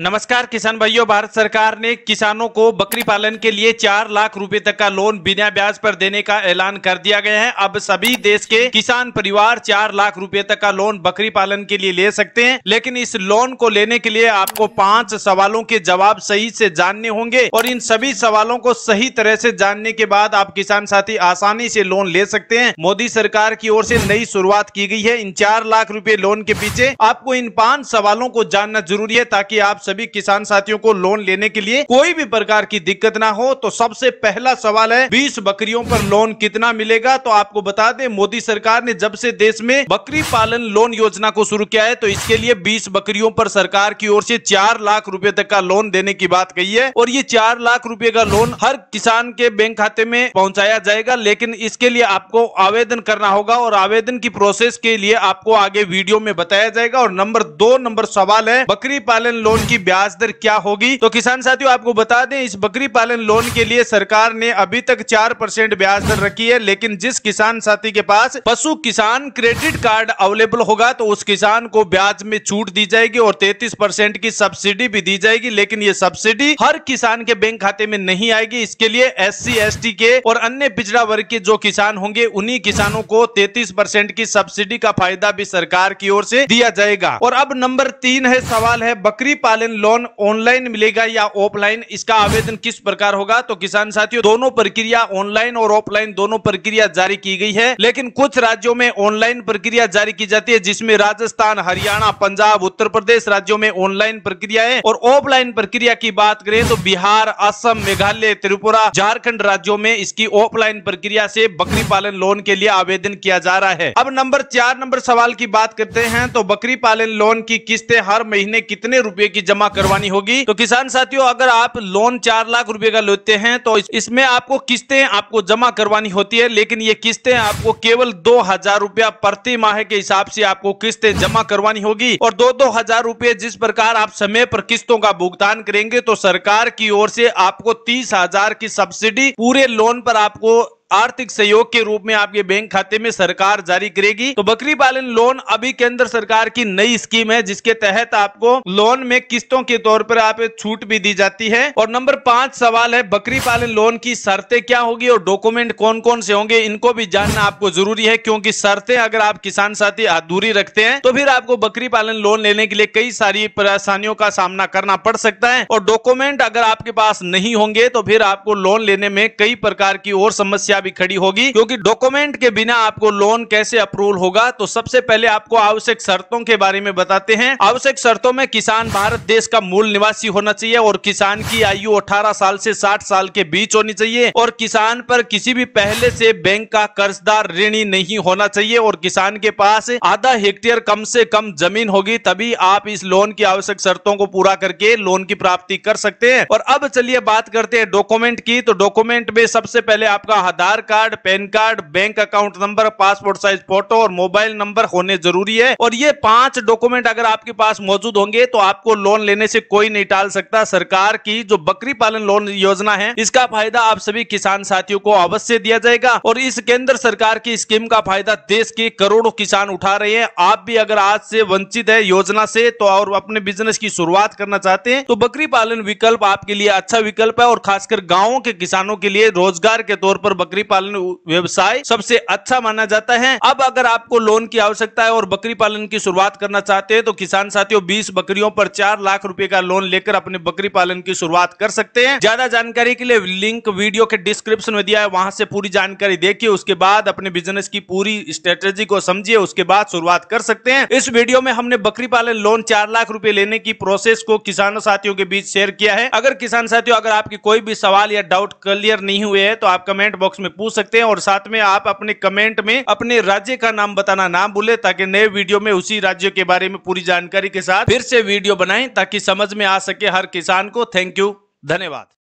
नमस्कार किसान भाइयों भारत सरकार ने किसानों को बकरी पालन के लिए चार लाख रुपए तक का लोन बिना ब्याज पर देने का ऐलान कर दिया गया है अब सभी देश के किसान परिवार चार लाख रुपए तक का लोन बकरी पालन के लिए ले सकते हैं लेकिन इस लोन को लेने के लिए आपको पांच सवालों के जवाब सही से जानने होंगे और इन सभी सवालों को सही तरह से जानने के बाद आप किसान साथी आसानी से लोन ले सकते हैं मोदी सरकार की ओर से नई शुरुआत की गई है इन चार लाख रूपए लोन के पीछे आपको इन पांच सवालों को जानना जरूरी है ताकि आप सभी किसान साथियों को लोन लेने के लिए कोई भी प्रकार की दिक्कत ना हो तो सबसे पहला सवाल है बीस बकरियों पर लोन कितना मिलेगा तो आपको बता दें मोदी सरकार ने जब से देश में बकरी पालन लोन योजना को शुरू किया है तो इसके लिए बीस बकरियों पर सरकार की ओर से चार लाख रूपए तक का लोन देने की बात कही है और ये चार लाख रूपए का लोन हर किसान के बैंक खाते में पहुंचाया जाएगा लेकिन इसके लिए आपको आवेदन करना होगा और आवेदन की प्रोसेस के लिए आपको आगे वीडियो में बताया जाएगा और नंबर दो नंबर सवाल है बकरी पालन लोन की ब्याज दर क्या होगी तो किसान साथियों आपको बता दें इस बकरी पालन लोन के लिए सरकार ने अभी तक चार परसेंट ब्याज दर रखी है लेकिन जिस किसान साथी के पास पशु किसान क्रेडिट कार्ड अवेलेबल होगा तो उस किसान को ब्याज में छूट दी जाएगी और तैतीस परसेंट की सब्सिडी भी दी जाएगी लेकिन ये सब्सिडी हर किसान के बैंक खाते में नहीं आएगी इसके लिए एस सी के और अन्य पिछड़ा वर्ग के जो किसान होंगे उन्हीं किसानों को तैतीस की सब्सिडी का फायदा भी सरकार की ओर से दिया जाएगा और अब नंबर तीन है सवाल है बकरी पालन अल्पकालीन लोन ऑनलाइन मिलेगा या ऑफलाइन इसका आवेदन किस प्रकार होगा तो किसान साथियों दोनों प्रक्रिया ऑनलाइन और ऑफलाइन दोनों प्रक्रिया जारी की गई है लेकिन कुछ राज्यों में ऑनलाइन प्रक्रिया जारी की जाती है जिसमें राजस्थान हरियाणा पंजाब उत्तर प्रदेश राज्यों में ऑनलाइन प्रक्रिया है और ऑफलाइन प्रक्रिया की बात करें तो बिहार असम मेघालय त्रिपुरा झारखंड राज्यों में इसकी ऑफलाइन प्रक्रिया से बकरी पालन लोन के लिए आवेदन किया जा रहा है अब नंबर चार नंबर सवाल की बात करते हैं तो बकरी पालन लोन की किस्तें हर महीने कितने रुपए की जमा करवानी होगी तो किसान साथियों अगर आप लोन चार लाख रुपए का लेते हैं तो इसमें आपको किस्तें आपको जमा करवानी होती है लेकिन ये किस्तें आपको केवल दो हजार रूपया प्रति माह के हिसाब से आपको किस्तें जमा करवानी होगी और दो दो हजार रूपए जिस प्रकार आप समय पर किस्तों का भुगतान करेंगे तो सरकार की ओर से आपको तीस हजार की सब्सिडी पूरे लोन पर आपको आर्थिक सहयोग के रूप में आपके बैंक खाते में सरकार जारी करेगी तो बकरी पालन लोन अभी केंद्र सरकार की नई स्कीम है जिसके तहत आपको लोन में किस्तों के तौर पर आप छूट भी दी जाती है और नंबर पांच सवाल है बकरी पालन लोन की शर्तें क्या होगी और डॉक्यूमेंट कौन कौन से होंगे इनको भी जानना आपको जरूरी है क्योंकि शर्तें अगर आप किसान साथी अधूरी रखते हैं तो फिर आपको बकरी पालन लोन लेने के लिए कई सारी परेशानियों का सामना करना पड़ सकता है और डॉक्यूमेंट अगर आपके पास नहीं होंगे तो फिर आपको लोन लेने में कई प्रकार की और समस्या भी खड़ी होगी क्योंकि डॉक्यूमेंट के बिना आपको लोन कैसे अप्रूवल होगा तो सबसे पहले आपको आवश्यक शर्तों के बारे में बताते हैं आवश्यक शर्तों में किसान भारत देश का मूल निवासी होना चाहिए और किसान की आयु अठारह साल ऐसी साठ साल के बीच होनी चाहिए और किसान पर किसी भी पहले से बैंक का कर्जदार ऋणी नहीं होना चाहिए और किसान के पास आधा हेक्टेयर कम से कम जमीन होगी तभी आप इस लोन की आवश्यक शर्तों को पूरा करके लोन की प्राप्ति कर सकते हैं और अब चलिए बात करते हैं डॉक्यूमेंट की तो डॉक्यूमेंट में सबसे पहले आपका Aadhaar Aadhaar card PAN card bank account number passport size photo और मोबाइल नंबर होने जरूरी है और ये पांच डॉक्यूमेंट अगर आपके पास मौजूद होंगे तो आपको लोन लेने से कोई नहीं टाल सकता सरकार की जो बकरी पालन लोन योजना है इसका फायदा आप सभी किसान साथियों को अवश्य दिया जाएगा और इस केंद्र सरकार की स्कीम का फायदा देश के करोड़ों किसान उठा रहे हैं आप भी अगर आज से वंचित है योजना से तो और अपने बिजनेस की शुरुआत करना चाहते हैं तो बकरी पालन विकल्प आपके लिए अच्छा विकल्प है और खासकर गाँव के किसानों के लिए रोजगार के तौर पर बकरी बकरी पालन व्यवसाय सबसे अच्छा माना जाता है अब अगर आपको लोन की आवश्यकता है और बकरी पालन की शुरुआत करना चाहते हैं तो किसान साथियों बीस बकरियों पर चार लाख रूपए का लोन लेकर अपने बकरी पालन की शुरुआत कर सकते हैं ज्यादा जानकारी के लिए लिंक वीडियो के डिस्क्रिप्शन में दिया है वहां से पूरी जानकारी देखिए उसके बाद अपने बिजनेस की पूरी स्ट्रेटेजी को समझिए उसके बाद शुरुआत कर सकते हैं इस वीडियो में हमने बकरी पालन लोन चार लाख रूपए लेने की प्रोसेस को किसानों साथियों के बीच शेयर किया है अगर किसान साथियों अगर आपकी कोई भी सवाल या डाउट क्लियर नहीं हुए है तो आप कमेंट बॉक्स उसमें पूछ सकते हैं और साथ में आप अपने कमेंट में अपने राज्य का नाम बताना ना भूले ताकि नए वीडियो में उसी राज्य के बारे में पूरी जानकारी के साथ फिर से वीडियो बनाए ताकि समझ में आ सके हर किसान को थैंक यू धन्यवाद